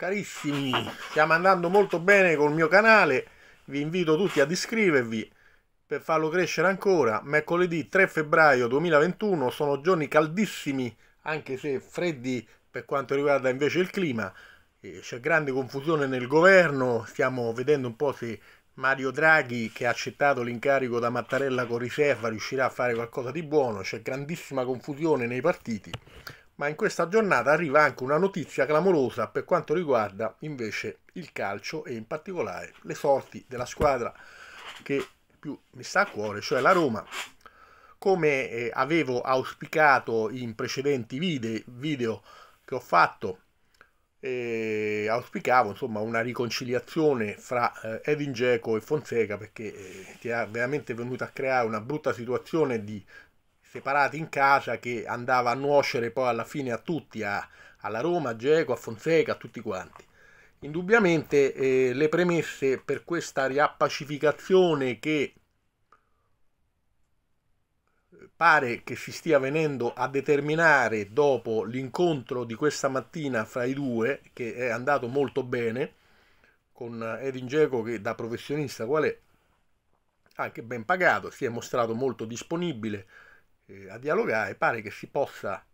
Carissimi, stiamo andando molto bene col mio canale, vi invito tutti ad iscrivervi per farlo crescere ancora. Mercoledì 3 febbraio 2021 sono giorni caldissimi, anche se freddi per quanto riguarda invece il clima. C'è grande confusione nel governo, stiamo vedendo un po' se Mario Draghi, che ha accettato l'incarico da Mattarella con riserva, riuscirà a fare qualcosa di buono. C'è grandissima confusione nei partiti ma in questa giornata arriva anche una notizia clamorosa per quanto riguarda invece il calcio e in particolare le sorti della squadra che più mi sta a cuore, cioè la Roma. Come eh, avevo auspicato in precedenti video, video che ho fatto, eh, auspicavo insomma una riconciliazione fra eh, Edin Dzeko e Fonseca perché eh, ti è veramente venuto a creare una brutta situazione di separati in casa che andava a nuocere poi alla fine a tutti, a, alla Roma, a Geco, a Fonseca, a tutti quanti. Indubbiamente eh, le premesse per questa riappacificazione che eh, pare che si stia venendo a determinare dopo l'incontro di questa mattina fra i due, che è andato molto bene, con Edin Geco che da professionista quale anche ben pagato, si è mostrato molto disponibile, eh, a dialogare, pare che si possa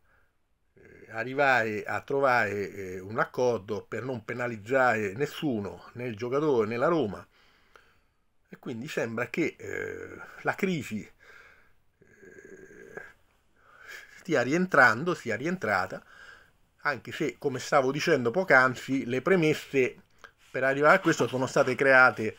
eh, arrivare a trovare eh, un accordo per non penalizzare nessuno, né il giocatore né la Roma. E quindi sembra che eh, la crisi eh, stia rientrando, sia rientrata, anche se, come stavo dicendo poc'anzi, le premesse per arrivare a questo sono state create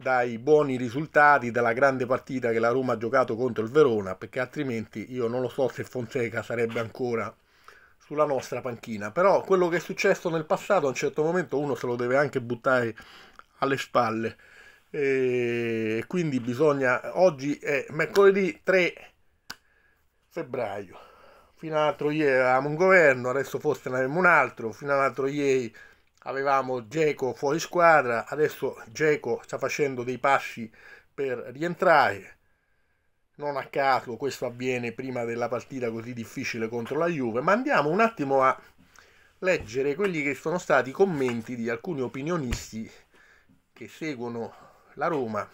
dai buoni risultati della grande partita che la Roma ha giocato contro il Verona, perché altrimenti io non lo so se Fonseca sarebbe ancora sulla nostra panchina. Però quello che è successo nel passato a un certo momento uno se lo deve anche buttare alle spalle. E quindi bisogna. Oggi è mercoledì 3 febbraio. Fino all'altro ieri avevamo un governo, adesso forse ne avremo un altro. Fino all'altro ieri avevamo Geco fuori squadra, adesso Geco sta facendo dei passi per rientrare. Non a caso questo avviene prima della partita così difficile contro la Juve, ma andiamo un attimo a leggere quelli che sono stati i commenti di alcuni opinionisti che seguono la Roma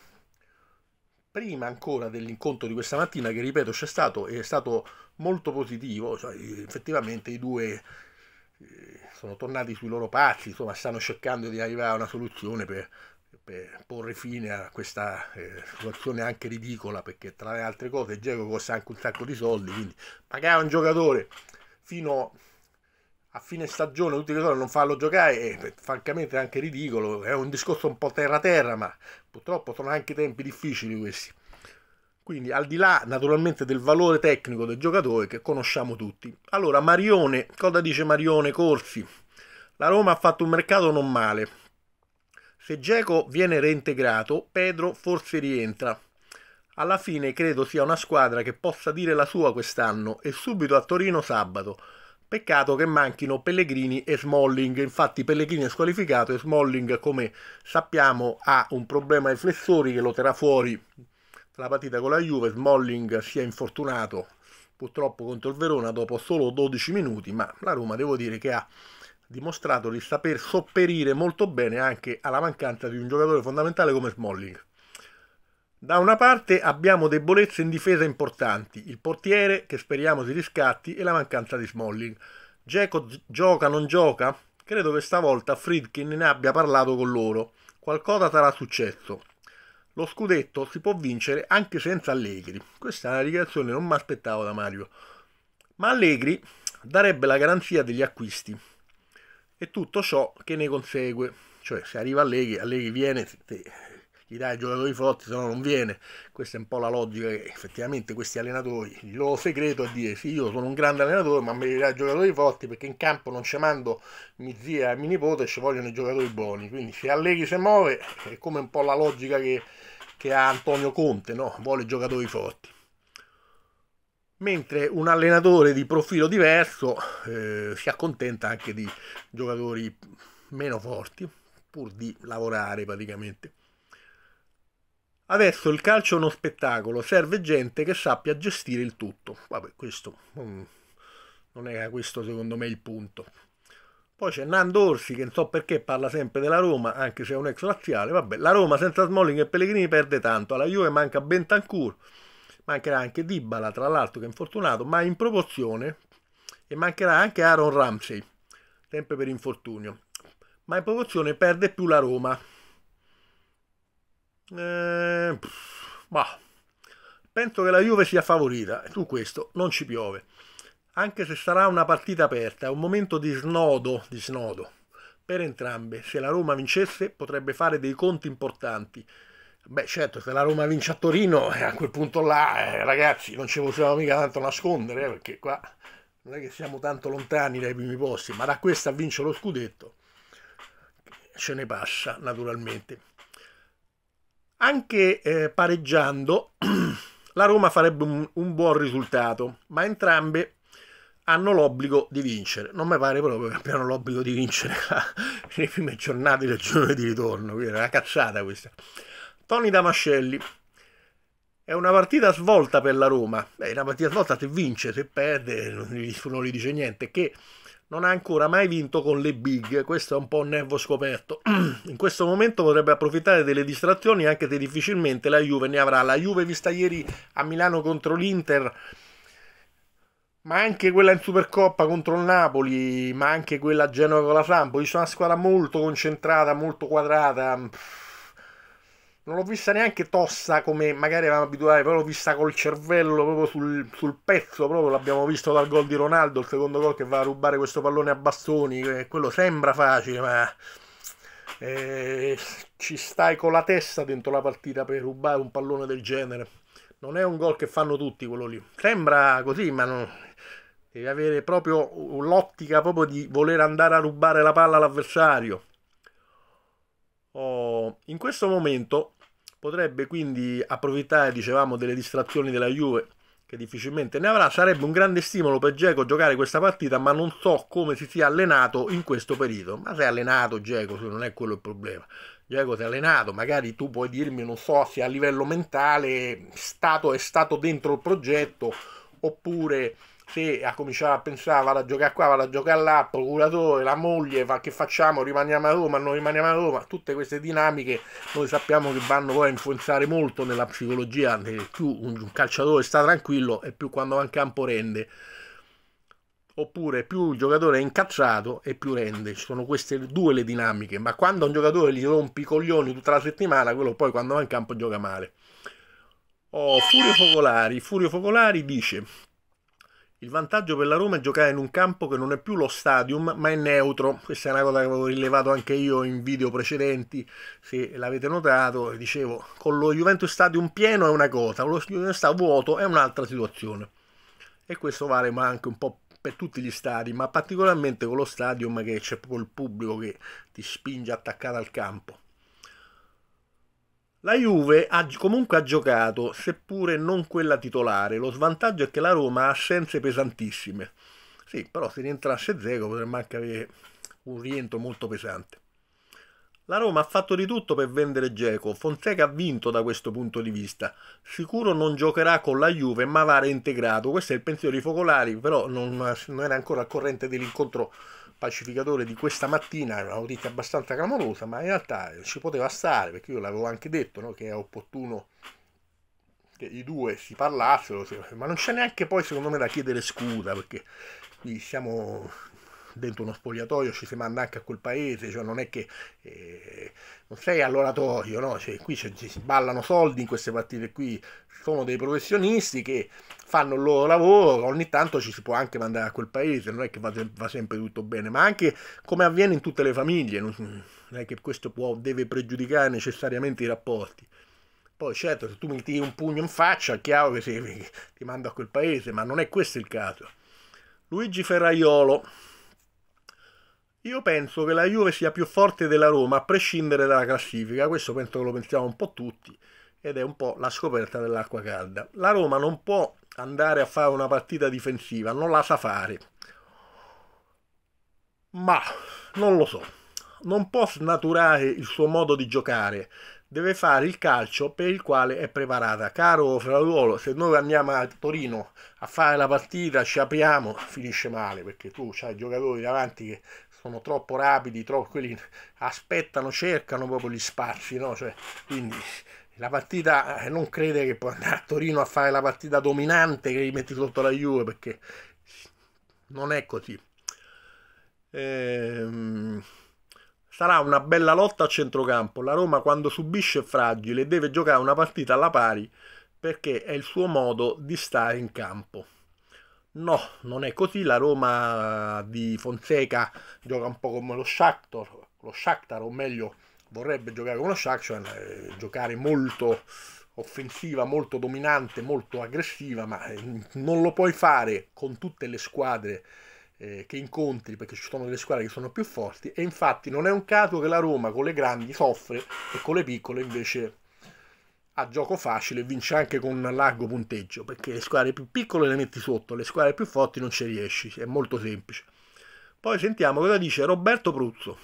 prima ancora dell'incontro di questa mattina che ripeto c'è stato è stato molto positivo cioè, effettivamente i due eh, sono tornati sui loro passi, insomma stanno cercando di arrivare a una soluzione per, per porre fine a questa eh, situazione anche ridicola perché tra le altre cose Geco costa anche un sacco di soldi, quindi pagare un giocatore fino a fine stagione tutte le giorni non farlo giocare è francamente anche ridicolo, è un discorso un po' terra terra ma purtroppo sono anche tempi difficili questi. Quindi al di là naturalmente del valore tecnico del giocatore che conosciamo tutti. Allora Marione, cosa dice Marione Corsi? La Roma ha fatto un mercato non male. Se Geco viene reintegrato, Pedro forse rientra. Alla fine credo sia una squadra che possa dire la sua quest'anno e subito a Torino sabato. Peccato che manchino Pellegrini e Smalling, infatti Pellegrini è squalificato e Smalling come sappiamo ha un problema ai flessori che lo terrà fuori la partita con la Juve, Smalling si è infortunato purtroppo contro il Verona dopo solo 12 minuti, ma la Roma devo dire che ha dimostrato di saper sopperire molto bene anche alla mancanza di un giocatore fondamentale come Smalling. Da una parte abbiamo debolezze in difesa importanti, il portiere che speriamo si riscatti e la mancanza di Smalling. Geco gioca non gioca? Credo che stavolta Friedkin ne abbia parlato con loro. Qualcosa sarà successo. Lo scudetto si può vincere anche senza Allegri. Questa è una dichiarazione che non mi aspettavo da Mario. Ma Allegri darebbe la garanzia degli acquisti e tutto ciò che ne consegue. Cioè, se arriva Allegri, Allegri viene, te, gli dai i giocatori forti, se no non viene. Questa è un po' la logica che effettivamente questi allenatori, il loro segreto è dire sì, io sono un grande allenatore, ma mi dai i giocatori forti perché in campo non ci mando mia zia e mio nipote, ci vogliono i giocatori buoni. Quindi se Allegri si muove, è come un po' la logica che che ha Antonio Conte, no? vuole giocatori forti. Mentre un allenatore di profilo diverso eh, si accontenta anche di giocatori meno forti, pur di lavorare praticamente. Adesso il calcio è uno spettacolo, serve gente che sappia gestire il tutto. Vabbè, questo mm, non è questo secondo me il punto. Poi c'è Nando Orsi che non so perché parla sempre della Roma, anche se è un ex laziale. Vabbè, la Roma senza Smalling e Pellegrini perde tanto. Alla Juve manca Bentancur, mancherà anche Dibala, tra l'altro che è infortunato, ma in proporzione e mancherà anche Aaron Ramsey, sempre per infortunio. Ma in proporzione perde più la Roma. Eh, Penso che la Juve sia favorita, su questo non ci piove anche se sarà una partita aperta, un momento di snodo, di snodo per entrambe. Se la Roma vincesse potrebbe fare dei conti importanti. Beh certo, se la Roma vince a Torino, eh, a quel punto là, eh, ragazzi, non ci possiamo mica tanto nascondere, eh, perché qua non è che siamo tanto lontani dai primi posti, ma da questa a vincere lo scudetto ce ne passa naturalmente. Anche eh, pareggiando, la Roma farebbe un, un buon risultato, ma entrambe hanno l'obbligo di vincere. Non mi pare proprio che abbiano l'obbligo di vincere le prime giornate del giorno di ritorno, quindi era una cacciata questa. Tony Damascelli. È una partita svolta per la Roma. È una partita svolta se vince, se perde, nessuno gli dice niente. Che non ha ancora mai vinto con le big. Questo è un po' un nervo scoperto. In questo momento potrebbe approfittare delle distrazioni, anche se difficilmente la Juve ne avrà. La Juve vista ieri a Milano contro l'Inter ma anche quella in Supercoppa contro il Napoli, ma anche quella a Genova con la Sampo, sono una squadra molto concentrata, molto quadrata. Non l'ho vista neanche tossa come magari eravamo abituati, però l'ho vista col cervello proprio sul, sul pezzo, proprio l'abbiamo visto dal gol di Ronaldo, il secondo gol che va a rubare questo pallone a bastoni, eh, quello sembra facile, ma eh, ci stai con la testa dentro la partita per rubare un pallone del genere. Non è un gol che fanno tutti quello lì. Sembra così, ma non, devi avere proprio l'ottica proprio di voler andare a rubare la palla all'avversario. Oh, in questo momento potrebbe quindi approfittare, dicevamo, delle distrazioni della Juve, che difficilmente ne avrà. Sarebbe un grande stimolo per Geco giocare questa partita, ma non so come si sia allenato in questo periodo. Ma sei allenato Geco, non è quello il problema. Diego ti è allenato, magari tu puoi dirmi, non so se a livello mentale stato, è stato dentro il progetto oppure se ha cominciato a pensare vado a giocare qua, vado a giocare là, procuratore, la moglie, fa, che facciamo, rimaniamo a Roma, non rimaniamo a Roma, tutte queste dinamiche noi sappiamo che vanno poi a influenzare molto nella psicologia, più un calciatore sta tranquillo e più quando va in campo rende oppure più il giocatore è incazzato e più rende. Ci sono queste due le dinamiche, ma quando un giocatore gli rompi i coglioni tutta la settimana, quello poi quando va in campo gioca male. Oh, Furio Focolari, Furio Focolari dice il vantaggio per la Roma è giocare in un campo che non è più lo stadium, ma è neutro. Questa è una cosa che avevo rilevato anche io in video precedenti, se l'avete notato. Dicevo, con lo Juventus Stadium pieno è una cosa, con lo Juventus Stadium vuoto è un'altra situazione. E questo vale ma anche un po' per tutti gli stadi, ma particolarmente con lo stadium che c'è proprio il pubblico che ti spinge attaccato al campo. La Juve ha, comunque ha giocato, seppure non quella titolare. Lo svantaggio è che la Roma ha assenze pesantissime. Sì, però se rientrasse Zego potremmo anche avere un rientro molto pesante. La Roma ha fatto di tutto per vendere Geco. Fonseca ha vinto da questo punto di vista. Sicuro non giocherà con la Juve, ma va reintegrato. Questo è il pensiero di Focolari, però non, non era ancora al corrente dell'incontro pacificatore di questa mattina è una notizia abbastanza clamorosa, ma in realtà ci poteva stare, perché io l'avevo anche detto no? che è opportuno che i due si parlassero, ma non c'è neanche poi secondo me da chiedere scusa, perché qui siamo dentro uno spogliatoio ci si manda anche a quel paese, cioè non è che eh, non sei all'oratorio, no? cioè, qui ci si ballano soldi in queste partite qui, sono dei professionisti che fanno il loro lavoro, ogni tanto ci si può anche mandare a quel paese, non è che va, va sempre tutto bene, ma anche come avviene in tutte le famiglie, non è che questo può, deve pregiudicare necessariamente i rapporti. Poi certo, se tu mi tiri un pugno in faccia, è chiaro che, sei, che ti mando a quel paese, ma non è questo il caso. Luigi Ferraiolo, io penso che la Juve sia più forte della Roma a prescindere dalla classifica, questo penso che lo pensiamo un po' tutti ed è un po' la scoperta dell'acqua calda. La Roma non può andare a fare una partita difensiva, non la sa fare. Ma non lo so, non può snaturare il suo modo di giocare, deve fare il calcio per il quale è preparata. Caro Frauolo, se noi andiamo a Torino a fare la partita, ci apriamo, finisce male perché tu hai giocatori davanti che sono troppo rapidi, troppo, quelli aspettano, cercano proprio gli spazi, no? cioè, quindi la partita eh, non crede che può andare a Torino a fare la partita dominante che gli metti sotto la Juve perché non è così. Ehm, sarà una bella lotta a centrocampo. La Roma quando subisce è fragile deve giocare una partita alla pari perché è il suo modo di stare in campo. No, non è così. La Roma di Fonseca gioca un po' come lo Shakhtar, lo Shakhtar o meglio vorrebbe giocare come lo Shakhtar, cioè eh, giocare molto offensiva, molto dominante, molto aggressiva, ma eh, non lo puoi fare con tutte le squadre eh, che incontri perché ci sono delle squadre che sono più forti e infatti non è un caso che la Roma con le grandi soffre e con le piccole invece a gioco facile vince anche con un largo punteggio, perché le squadre più piccole le metti sotto, le squadre più forti non ci riesci, è molto semplice. Poi sentiamo cosa dice Roberto Pruzzo.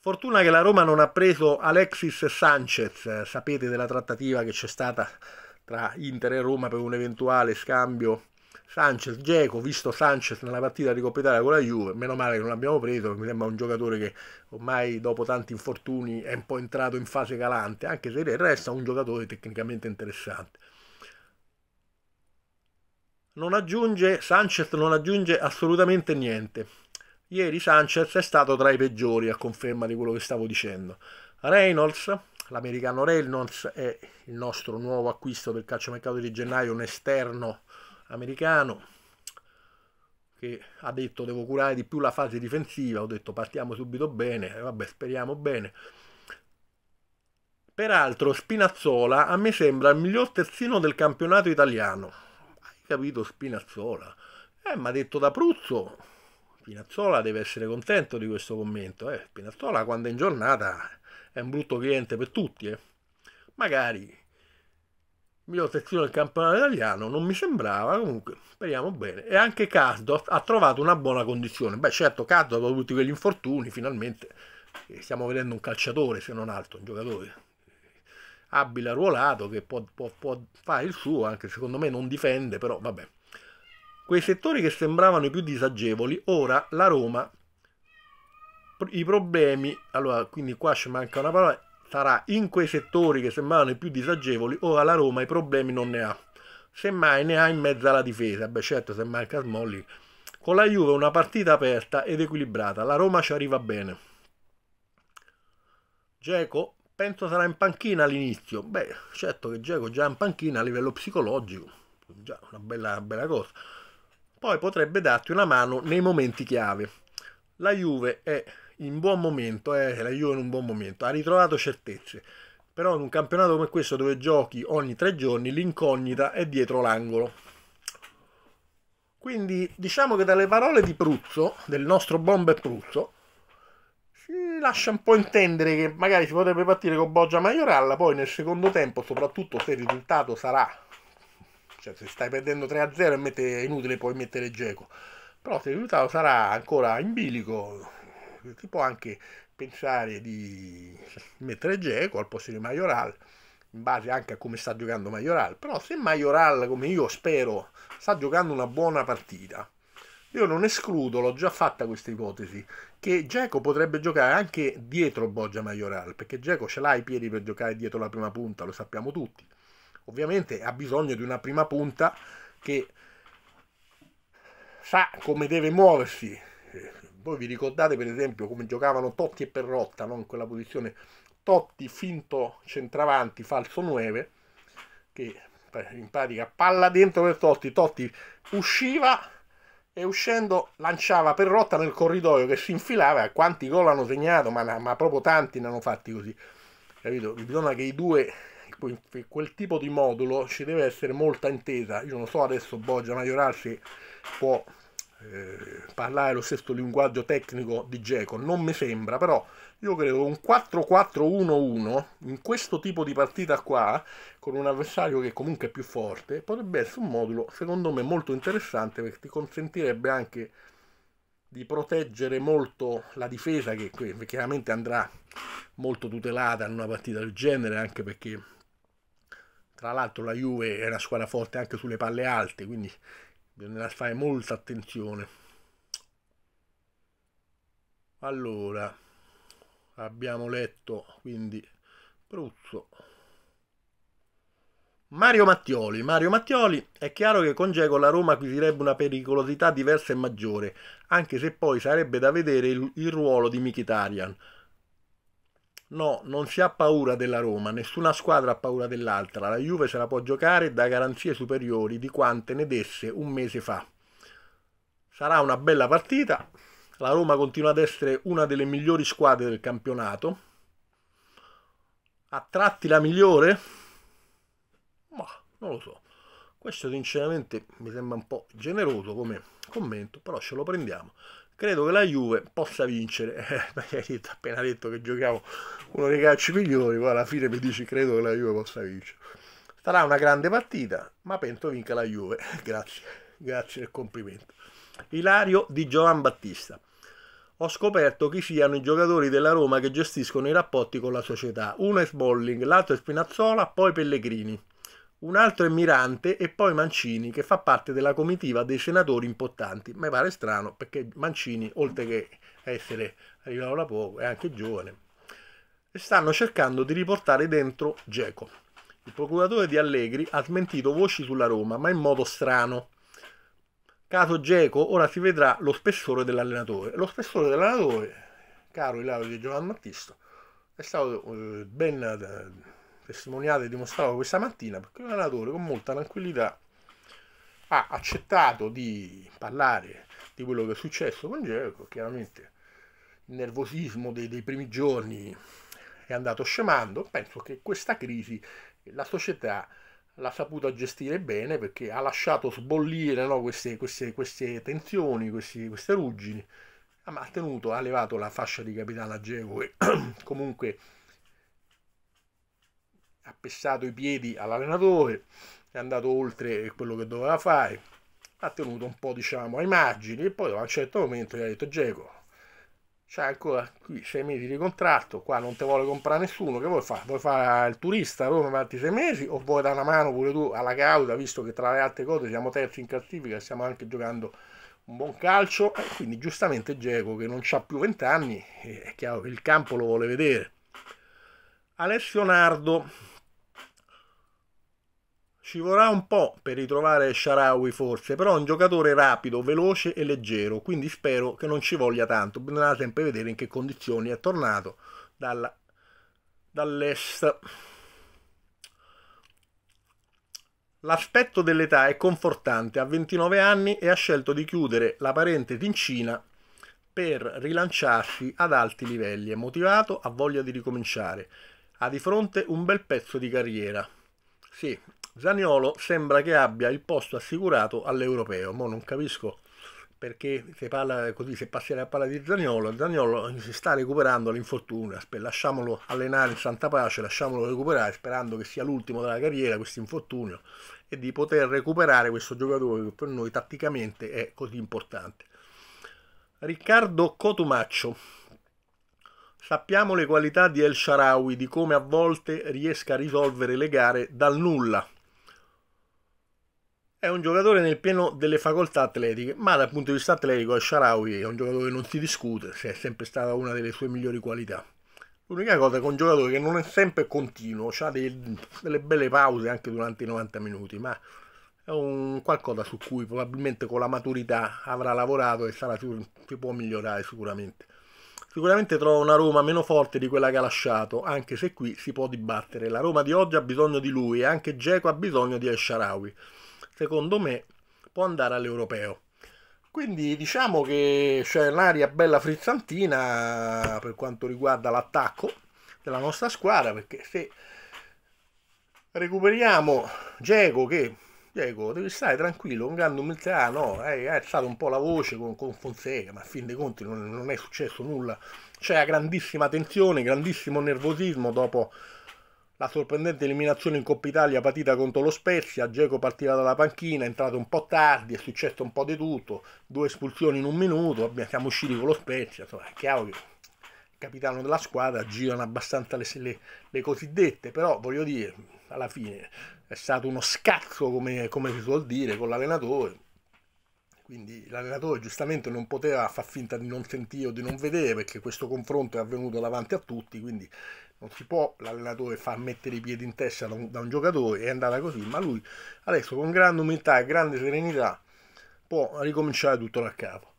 Fortuna che la Roma non ha preso Alexis Sanchez, sapete della trattativa che c'è stata tra Inter e Roma per un eventuale scambio Sanchez, Geco, visto Sanchez nella partita di Coppa Italia con la Juve, meno male che non l'abbiamo preso, mi sembra un giocatore che ormai dopo tanti infortuni è un po' entrato in fase calante, anche se resta un giocatore tecnicamente interessante. Non aggiunge, Sanchez non aggiunge assolutamente niente. Ieri Sanchez è stato tra i peggiori, a conferma di quello che stavo dicendo. Reynolds, l'americano Reynolds è il nostro nuovo acquisto del calciomercato di gennaio, un esterno americano che ha detto devo curare di più la fase difensiva, ho detto partiamo subito bene, vabbè speriamo bene. Peraltro Spinazzola a me sembra il miglior terzino del campionato italiano. Hai capito Spinazzola? Eh, ma detto da Pruzzo, Spinazzola deve essere contento di questo commento. Eh. Spinazzola quando è in giornata è un brutto cliente per tutti. Eh. Magari miglior sezione del campionato italiano, non mi sembrava, comunque speriamo bene. E anche Casdorf ha trovato una buona condizione. Beh certo, Casdorf dopo tutti quegli infortuni, finalmente eh, stiamo vedendo un calciatore, se non altro, un giocatore eh, abile ruolato che può, può, può fare il suo, anche secondo me non difende, però vabbè. Quei settori che sembravano i più disagevoli, ora la Roma i problemi, allora quindi qua ci manca una parola, sarà in quei settori che sembrano i più disagevoli, ora la Roma i problemi non ne ha. Semmai ne ha in mezzo alla difesa. Beh certo, se manca Smolli. Con la Juve una partita aperta ed equilibrata. La Roma ci arriva bene. Geco penso sarà in panchina all'inizio. Beh, certo che Geco già in panchina a livello psicologico. Già una bella, una bella cosa. Poi potrebbe darti una mano nei momenti chiave. La Juve è in buon momento, eh, la Juve in un buon momento, ha ritrovato certezze. Però in un campionato come questo dove giochi ogni tre giorni l'incognita è dietro l'angolo. Quindi diciamo che dalle parole di Pruzzo, del nostro bomber Pruzzo, si lascia un po' intendere che magari si potrebbe partire con Boggia Maioralla, poi nel secondo tempo, soprattutto se il risultato sarà, cioè se stai perdendo 3-0 è inutile poi mettere Geco, però se il risultato sarà ancora in bilico, si può anche pensare di mettere Geco al posto di Majoral in base anche a come sta giocando Majoral però se Majoral come io spero sta giocando una buona partita io non escludo, l'ho già fatta questa ipotesi, che Geco potrebbe giocare anche dietro Boggia Majoral, perché Geco ce l'ha i piedi per giocare dietro la prima punta, lo sappiamo tutti. Ovviamente ha bisogno di una prima punta che sa come deve muoversi, eh, voi vi ricordate per esempio come giocavano Totti e Perrotta no? in quella posizione? Totti finto centravanti, falso 9, che in pratica palla dentro per Totti, Totti usciva e uscendo lanciava Perrotta nel corridoio che si infilava, quanti gol hanno segnato, ma, ma proprio tanti ne hanno fatti così. Capito? Bisogna che i due quel tipo di modulo ci deve essere molta intesa. Io non so adesso Boggia Majoral se può eh, parlare lo stesso linguaggio tecnico di Geco, non mi sembra, però io credo un 4-4-1-1 in questo tipo di partita qua, con un avversario che comunque è più forte, potrebbe essere un modulo secondo me molto interessante perché ti consentirebbe anche di proteggere molto la difesa che, che chiaramente andrà molto tutelata in una partita del genere anche perché tra l'altro la Juve è una squadra forte anche sulle palle alte quindi bisognerà fare molta attenzione allora abbiamo letto quindi Bruzzo. Mario Mattioli. Mario Mattioli è chiaro che con Geco la Roma acquisirebbe una pericolosità diversa e maggiore, anche se poi sarebbe da vedere il, il ruolo di Mkhitaryan. No, non si ha paura della Roma, nessuna squadra ha paura dell'altra, la Juve se la può giocare da garanzie superiori di quante ne desse un mese fa. Sarà una bella partita, la Roma continua ad essere una delle migliori squadre del campionato, a tratti la migliore? Ma non lo so. Questo sinceramente mi sembra un po' generoso come commento, però ce lo prendiamo credo che la Juve possa vincere. Eh, magari hai appena detto che giochiamo uno dei calci migliori, poi alla fine mi dici credo che la Juve possa vincere. Sarà una grande partita, ma penso vinca la Juve. Grazie, grazie del complimento. Ilario di Giovan Battista. Ho scoperto chi siano i giocatori della Roma che gestiscono i rapporti con la società. Uno è Sbolling, l'altro è Spinazzola, poi Pellegrini un altro è Mirante e poi Mancini che fa parte della comitiva dei senatori importanti. Mi pare strano perché Mancini, oltre che essere arrivato da poco, è anche giovane. E stanno cercando di riportare dentro Geco. Il procuratore di Allegri ha smentito voci sulla Roma, ma in modo strano. Caso Geco, ora si vedrà lo spessore dell'allenatore. Lo spessore dell'allenatore, caro Ilario di Giovanni Battista, è stato eh, ben eh, testimoniato e dimostrato questa mattina, perché l'allenatore con molta tranquillità ha accettato di parlare di quello che è successo con Geco, chiaramente il nervosismo dei, dei, primi giorni è andato scemando, penso che questa crisi la società l'ha saputa gestire bene perché ha lasciato sbollire no, queste, queste, queste, tensioni, questi, queste ruggini, ha tenuto, ha levato la fascia di capitano a Geo che comunque ha pestato i piedi all'allenatore, è andato oltre quello che doveva fare, ha tenuto un po' diciamo ai margini e poi a un certo momento gli ha detto Geco c'è ancora qui sei mesi di contratto, qua non ti vuole comprare nessuno, che vuoi fare? Vuoi fare il turista a Roma per altri sei mesi o vuoi dare una mano pure tu alla cauda, visto che tra le altre cose siamo terzi in classifica, e stiamo anche giocando un buon calcio, e quindi giustamente Geco che non ha più vent'anni, eh, è chiaro che il campo lo vuole vedere. Alessio Nardo, ci vorrà un po' per ritrovare Sharawi forse, però è un giocatore rapido, veloce e leggero, quindi spero che non ci voglia tanto. Bisognerà sempre vedere in che condizioni è tornato dall'est. L'aspetto dell'età è confortante, ha 29 anni e ha scelto di chiudere la parentesi in Cina per rilanciarsi ad alti livelli. È motivato, ha voglia di ricominciare. Ha di fronte un bel pezzo di carriera. Sì, Zaniolo sembra che abbia il posto assicurato all'europeo. Mo non capisco perché se, parla così, se passerà a parlare di Zaniolo, Zaniolo si sta recuperando l'infortunio, lasciamolo allenare in santa pace, lasciamolo recuperare sperando che sia l'ultimo della carriera questo infortunio e di poter recuperare questo giocatore che per noi tatticamente è così importante. Riccardo Cotumaccio. Sappiamo le qualità di El Sharawi, di come a volte riesca a risolvere le gare dal nulla, è un giocatore nel pieno delle facoltà atletiche, ma dal punto di vista atletico al Sharawi è un giocatore che non si discute, è sempre stata una delle sue migliori qualità. L'unica cosa è che è un giocatore che non è sempre continuo, ha delle belle pause anche durante i 90 minuti, ma è un qualcosa su cui probabilmente con la maturità avrà lavorato e sarà, si può migliorare sicuramente. Sicuramente trova una Roma meno forte di quella che ha lasciato, anche se qui si può dibattere. La Roma di oggi ha bisogno di lui e anche Geco ha bisogno di El Sharawi secondo me, può andare all'europeo. Quindi diciamo che c'è un'aria bella frizzantina per quanto riguarda l'attacco della nostra squadra, perché se recuperiamo Geco che Diego, devi stare tranquillo, un grande umiltà, no, hai eh, alzato un po' la voce con, con Fonseca, ma a fin dei conti non, non è successo nulla. C'è grandissima tensione, grandissimo nervosismo dopo la sorprendente eliminazione in Coppa Italia patita contro lo Spezia, Geco partiva dalla panchina, è entrato un po' tardi, è successo un po' di tutto, due espulsioni in un minuto, siamo usciti con lo Spezia, insomma, è chiaro che il capitano della squadra girano abbastanza le, le, le cosiddette, però voglio dire, alla fine è stato uno scazzo, come, come si suol dire, con l'allenatore, quindi l'allenatore giustamente non poteva far finta di non sentire o di non vedere perché questo confronto è avvenuto davanti a tutti, quindi non si può l'allenatore far mettere i piedi in testa da un, da un giocatore, è andata così, ma lui adesso con grande umiltà e grande serenità può ricominciare tutto da capo.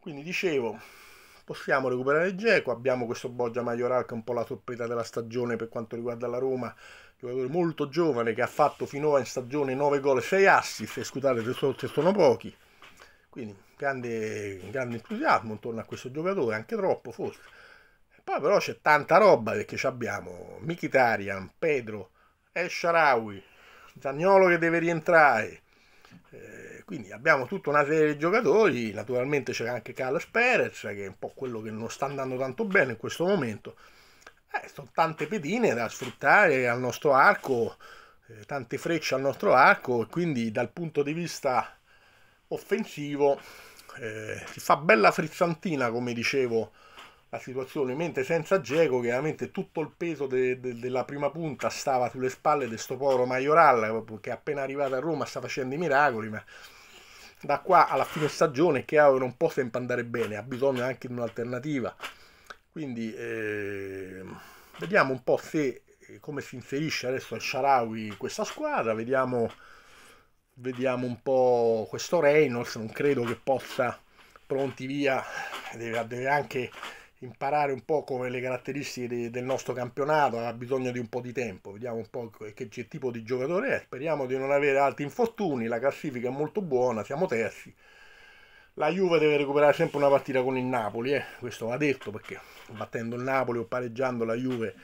Quindi dicevo, possiamo recuperare Geco, abbiamo questo Boggia Maioral che è un po' la sorpresa della stagione per quanto riguarda la Roma, giocatore molto giovane che ha fatto finora in stagione 9 gol e 6 assist, e scusate se sono, se sono pochi, quindi grande, grande entusiasmo intorno a questo giocatore, anche troppo forse poi però c'è tanta roba perché abbiamo Mkhitaryan, Pedro, Esharawi, Zagnolo che deve rientrare. Eh, quindi abbiamo tutta una serie di giocatori, naturalmente c'è anche Carlos Perez che è un po' quello che non sta andando tanto bene in questo momento. Eh, sono tante pedine da sfruttare al nostro arco, eh, tante frecce al nostro arco e quindi dal punto di vista offensivo eh, si fa bella frizzantina come dicevo la situazione, mentre senza Diego chiaramente tutto il peso de, de, della prima punta stava sulle spalle di sto povero Maioral che appena arrivato a Roma sta facendo i miracoli, ma da qua alla fine stagione che non può sempre andare bene, ha bisogno anche di un'alternativa. Quindi eh, vediamo un po' se, eh, come si inserisce adesso il Sharawi questa squadra, vediamo, vediamo un po' questo Reynolds, non credo che possa pronti via, deve, deve anche imparare un po' come le caratteristiche del nostro campionato, ha bisogno di un po' di tempo, vediamo un po' che, che tipo di giocatore è, speriamo di non avere altri infortuni, la classifica è molto buona, siamo terzi, la Juve deve recuperare sempre una partita con il Napoli, eh? questo va detto perché battendo il Napoli o pareggiando la Juve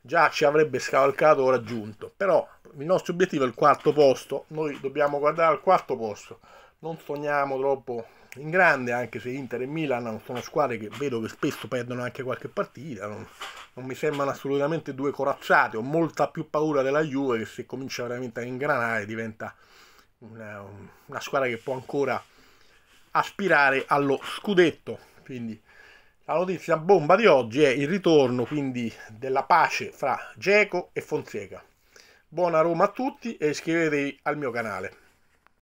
già ci avrebbe scavalcato o raggiunto, però il nostro obiettivo è il quarto posto, noi dobbiamo guardare al quarto posto, non sogniamo troppo in grande, anche se Inter e Milan sono squadre che vedo che spesso perdono anche qualche partita, non, non mi sembrano assolutamente due corazzate, ho molta più paura della Juve che se comincia veramente a ingranare diventa una, una squadra che può ancora aspirare allo scudetto. Quindi la notizia bomba di oggi è il ritorno quindi della pace fra Geco e Fonseca. Buona Roma a tutti e iscrivetevi al mio canale.